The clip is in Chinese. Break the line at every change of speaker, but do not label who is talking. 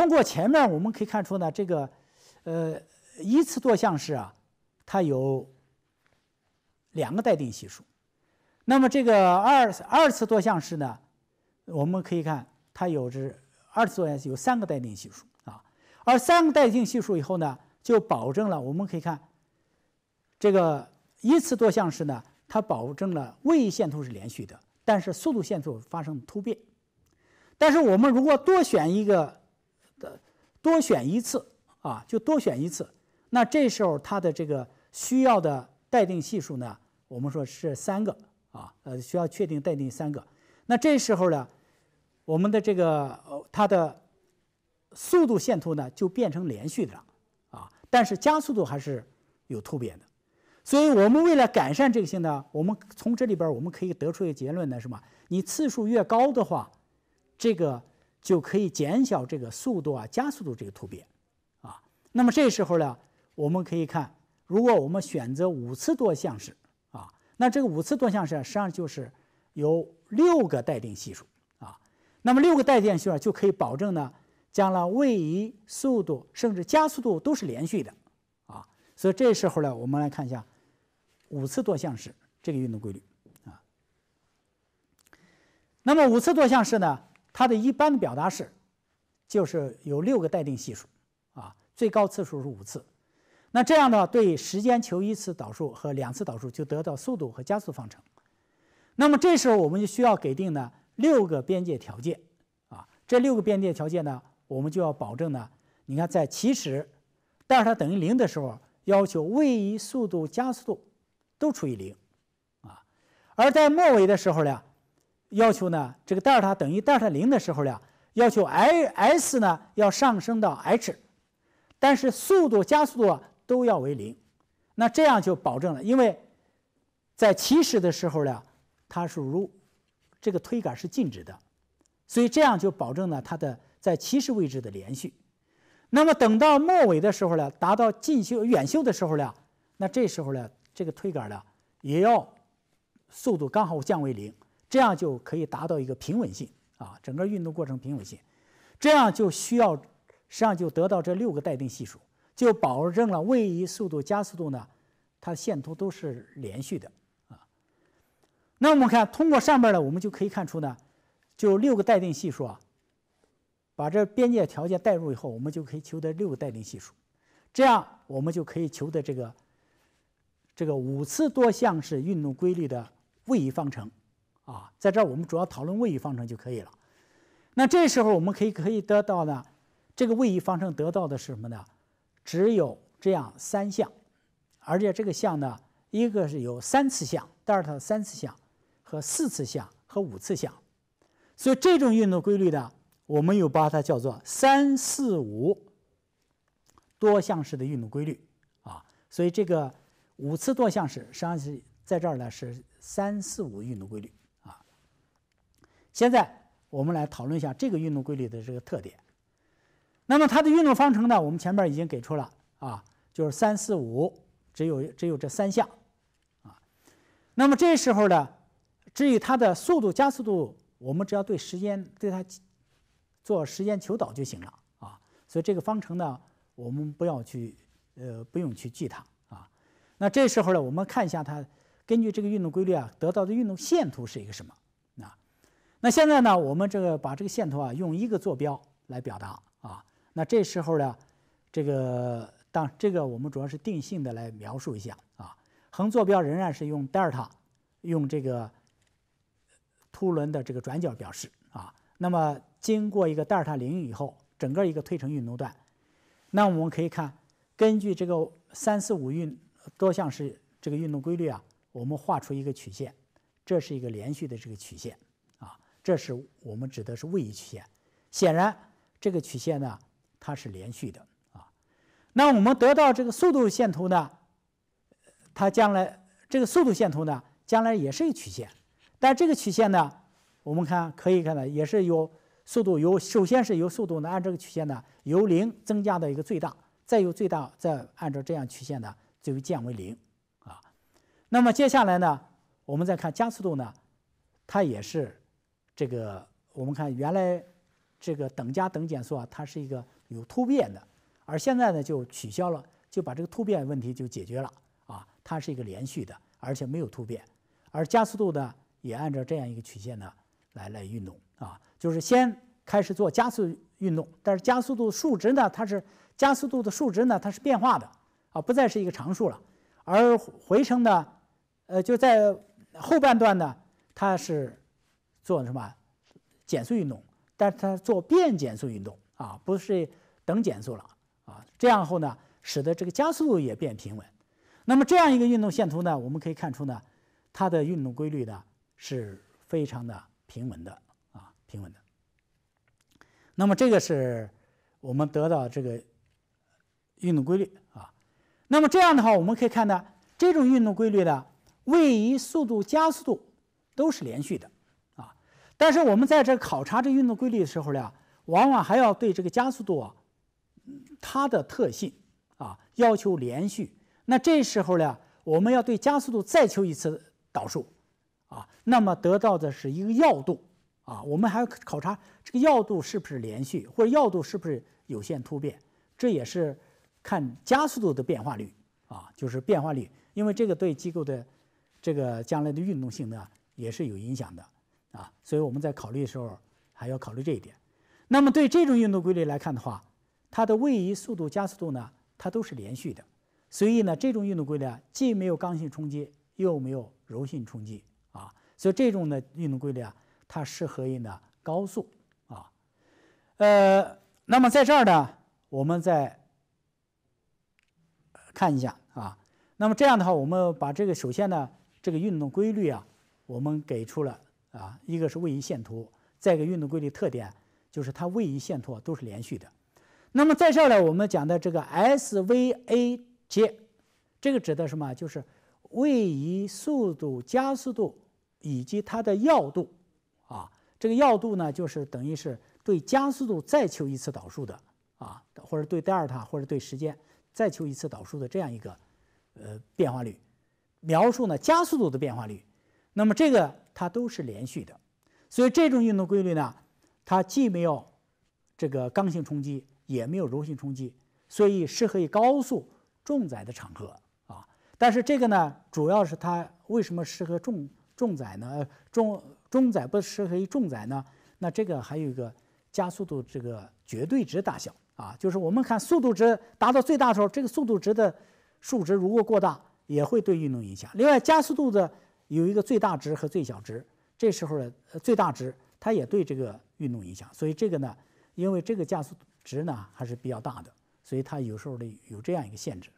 通过前面我们可以看出呢，这个，呃，一次多项式啊，它有两个待定系数。那么这个二二次多项式呢，我们可以看它有着二次多项式有三个待定系数啊。而三个待定系数以后呢，就保证了我们可以看这个一次多项式呢，它保证了位移线图是连续的，但是速度线图发生突变。但是我们如果多选一个。多选一次啊，就多选一次。那这时候它的这个需要的待定系数呢，我们说是三个啊，呃，需要确定待定三个。那这时候呢，我们的这个它的速度线图呢就变成连续的了啊，但是加速度还是有突变的。所以我们为了改善这个性呢，我们从这里边我们可以得出一个结论呢，什么？你次数越高的话，这个。就可以减小这个速度啊、加速度这个突变，啊，那么这时候呢，我们可以看，如果我们选择五次多项式，啊，那这个五次多项式实际上就是有六个待定系数，啊，那么六个待定系数就可以保证呢，将来位移、速度甚至加速度都是连续的，啊，所以这时候呢，我们来看一下五次多项式这个运动规律，啊，那么五次多项式呢？它的一般的表达式就是有六个待定系数，啊，最高次数是五次。那这样的话，对时间求一次导数和两次导数，就得到速度和加速方程。那么这时候我们就需要给定呢六个边界条件，啊，这六个边界条件呢，我们就要保证呢，你看在起始，德尔塔等于零的时候，要求位移、速度、加速度都处于零，啊，而在末尾的时候呢。要求呢，这个德尔塔等于德尔塔零的时候呢，要求 i s 呢要上升到 h，但是速度、加速度都要为零。那这样就保证了，因为在起始的时候呢，它是如这个推杆是静止的，所以这样就保证了它的在起始位置的连续。那么等到末尾的时候呢，达到近修远修的时候呢，那这时候呢，这个推杆呢也要速度刚好降为零。这样就可以达到一个平稳性啊，整个运动过程平稳性。这样就需要，实际上就得到这六个待定系数，就保证了位移、速度、加速度呢，它的线图都是连续的啊。那我们看，通过上面呢，我们就可以看出呢，就六个待定系数啊，把这边界条件代入以后，我们就可以求得六个待定系数。这样我们就可以求得这个，这个五次多项式运动规律的位移方程。啊，在这儿我们主要讨论位移方程就可以了。那这时候我们可以可以得到呢，这个位移方程得到的是什么呢？只有这样三项，而且这个项呢，一个是有三次项、德尔塔三次项和四次项和五次项。所以这种运动规律呢，我们又把它叫做三四五多项式的运动规律啊。所以这个五次多项式实际上是在这儿呢是三四五运动规律。现在我们来讨论一下这个运动规律的这个特点。那么它的运动方程呢，我们前面已经给出了啊，就是三四五，只有只有这三项啊。那么这时候呢，至于它的速度、加速度，我们只要对时间对它做时间求导就行了啊。所以这个方程呢，我们不要去呃，不用去记它啊。那这时候呢，我们看一下它根据这个运动规律啊得到的运动线图是一个什么。那现在呢？我们这个把这个线头啊，用一个坐标来表达啊。那这时候呢，这个当这个我们主要是定性的来描述一下啊。横坐标仍然是用德尔塔，用这个凸轮的这个转角表示啊。那么经过一个德尔塔零以后，整个一个推程运动段。那我们可以看，根据这个三四五运多项式这个运动规律啊，我们画出一个曲线，这是一个连续的这个曲线。这是我们指的是位移曲线，显然这个曲线呢，它是连续的啊。那我们得到这个速度线图呢，它将来这个速度线图呢，将来也是一曲线。但这个曲线呢，我们看可以看到，也是由速度由首先是由速度呢，按这个曲线呢，由零增加到一个最大，再由最大再按照这样曲线呢，最后降为零啊。那么接下来呢，我们再看加速度呢，它也是。这个我们看原来这个等加等减速啊，它是一个有突变的，而现在呢就取消了，就把这个突变问题就解决了啊。它是一个连续的，而且没有突变，而加速度呢也按照这样一个曲线呢来来运动啊，就是先开始做加速运动，但是加速度数值呢它是加速度的数值呢它是变化的啊，不再是一个常数了。而回程呢，呃就在后半段呢它是。做什么减速运动？但是它做变减速运动啊，不是等减速了啊。这样后呢，使得这个加速度也变平稳。那么这样一个运动线图呢，我们可以看出呢，它的运动规律呢是非常的平稳的啊，平稳的。那么这个是我们得到这个运动规律啊。那么这样的话，我们可以看到这种运动规律呢，位移、速度、加速度都是连续的。但是我们在这考察这运动规律的时候呢，往往还要对这个加速度啊，它的特性啊要求连续。那这时候呢，我们要对加速度再求一次导数，啊，那么得到的是一个要度啊。我们还要考察这个要度是不是连续，或者要度是不是有限突变。这也是看加速度的变化率啊，就是变化率，因为这个对机构的这个将来的运动性呢也是有影响的。啊，所以我们在考虑的时候还要考虑这一点。那么对这种运动规律来看的话，它的位移、速度、加速度呢，它都是连续的。所以呢，这种运动规律啊，既没有刚性冲击，又没有柔性冲击啊。所以这种的运动规律啊，它适合于呢高速啊。呃，那么在这儿呢，我们再看一下啊。那么这样的话，我们把这个首先呢，这个运动规律啊，我们给出了。啊，一个是位移线图，再一个运动规律特点就是它位移线图都是连续的。那么在这儿呢，我们讲的这个 s v a j，这个指的什么？就是位移、速度、加速度以及它的要度啊。这个要度呢，就是等于是对加速度再求一次导数的啊，或者对德尔塔或者对时间再求一次导数的这样一个呃变化率，描述呢加速度的变化率。那么这个。它都是连续的，所以这种运动规律呢，它既没有这个刚性冲击，也没有柔性冲击，所以适合于高速重载的场合啊。但是这个呢，主要是它为什么适合重重载呢？重重载不适合于重载呢？那这个还有一个加速度这个绝对值大小啊，就是我们看速度值达到最大的时候，这个速度值的数值如果过大，也会对运动影响。另外加速度的。有一个最大值和最小值，这时候呢，最大值它也对这个运动影响，所以这个呢，因为这个加速值呢还是比较大的，所以它有时候呢有这样一个限制。